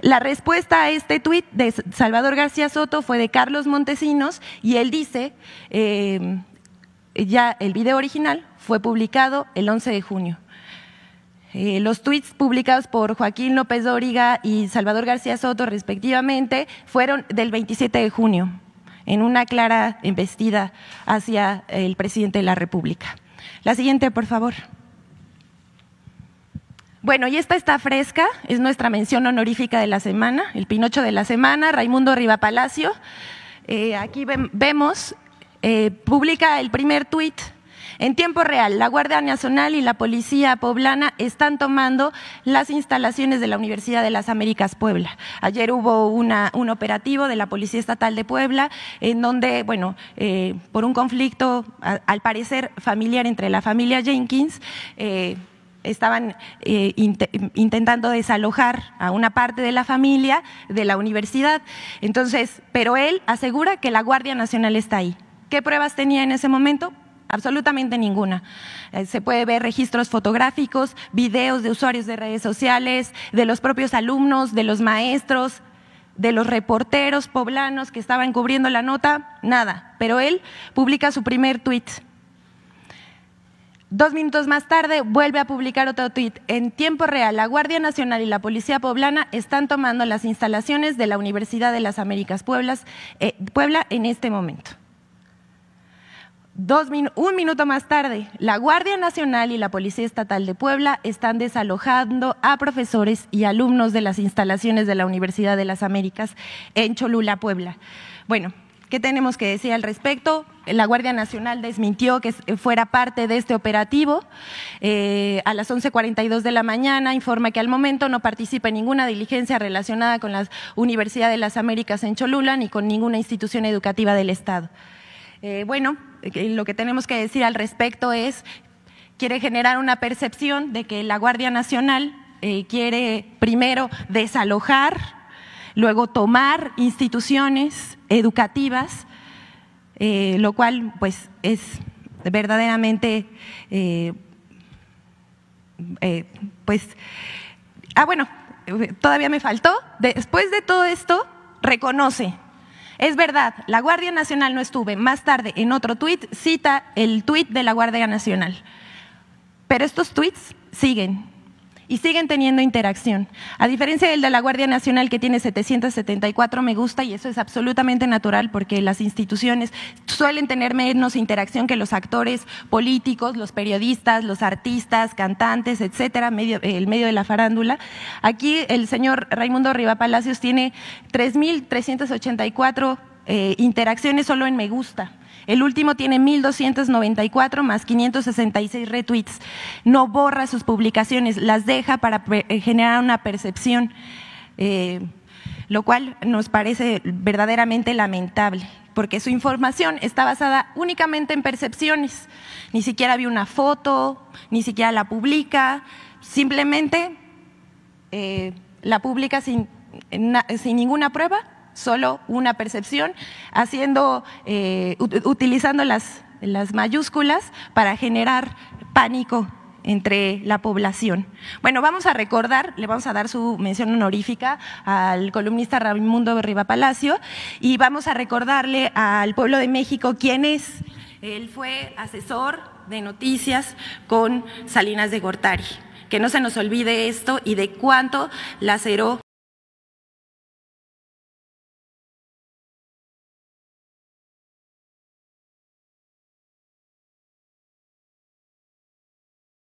La respuesta a este tuit de Salvador García Soto fue de Carlos Montesinos y él dice, eh, ya el video original fue publicado el 11 de junio. Eh, los tweets publicados por Joaquín López Dóriga y Salvador García Soto, respectivamente, fueron del 27 de junio, en una clara embestida hacia el presidente de la República. La siguiente, por favor. Bueno, y esta está fresca, es nuestra mención honorífica de la semana, el Pinocho de la semana, Raimundo Riva Eh, aquí vemos, eh, publica el primer tuit. En tiempo real, la Guardia Nacional y la Policía Poblana están tomando las instalaciones de la Universidad de las Américas Puebla. Ayer hubo una, un operativo de la Policía Estatal de Puebla en donde, bueno, eh, por un conflicto, al parecer familiar entre la familia Jenkins, eh, estaban eh, intentando desalojar a una parte de la familia de la universidad. Entonces, pero él asegura que la Guardia Nacional está ahí. ¿Qué pruebas tenía en ese momento? Absolutamente ninguna. Eh, se puede ver registros fotográficos, videos de usuarios de redes sociales, de los propios alumnos, de los maestros, de los reporteros poblanos que estaban cubriendo la nota, nada. Pero él publica su primer tuit Dos minutos más tarde vuelve a publicar otro tuit. En tiempo real, la Guardia Nacional y la Policía Poblana están tomando las instalaciones de la Universidad de las Américas eh, Puebla en este momento. un minuto más tarde, la Guardia Nacional y la Policía Estatal de Puebla están desalojando a profesores y alumnos de las instalaciones de la Universidad de las Américas en Cholula, Puebla. Bueno, ¿Qué tenemos que decir al respecto? La Guardia Nacional desmintió que fuera parte de este operativo. Eh, a las 11.42 de la mañana informa que al momento no participa ninguna diligencia relacionada con la Universidad de las Américas en Cholula ni con ninguna institución educativa del Estado. Eh, bueno, eh, lo que tenemos que decir al respecto es, quiere generar una percepción de que la Guardia Nacional quiere primero desalojar, luego tomar instituciones, educativas, eh, lo cual pues es verdaderamente eh, eh, pues ah bueno todavía me faltó después de todo esto reconoce es verdad, la Guardia Nacional no estuve. Más tarde, en otro tuit, cita el tuit de la Guardia Nacional. Pero estos tuits siguen y siguen teniendo interacción. A diferencia del de la Guardia Nacional que tiene 774 me gusta y eso es absolutamente natural porque las instituciones suelen tener menos interacción que los actores políticos, los periodistas, los artistas, cantantes, etcétera, el medio de la farándula. Aquí el señor Raimundo Riva Palacios tiene 3.384 eh, interacciones solo en me gusta el último tiene 1.294 más 566 retweets. No borra sus publicaciones, las deja para eh, generar una percepción. Eh, lo cual nos parece verdaderamente lamentable, porque su información está basada únicamente en percepciones. Ni siquiera vi una foto, ni siquiera la publica, simplemente eh, la publica sin, sin ninguna prueba solo una percepción, haciendo, eh, utilizando las, mayúsculas para generar pánico entre la población. Bueno, vamos a recordar, le vamos a dar su mención honorífica al columnista Raimundo Riva Palacio y vamos a recordarle al pueblo de México quién es. Él fue asesor de noticias con Salinas de Gortari. Que no se nos olvide esto y de cuánto laceró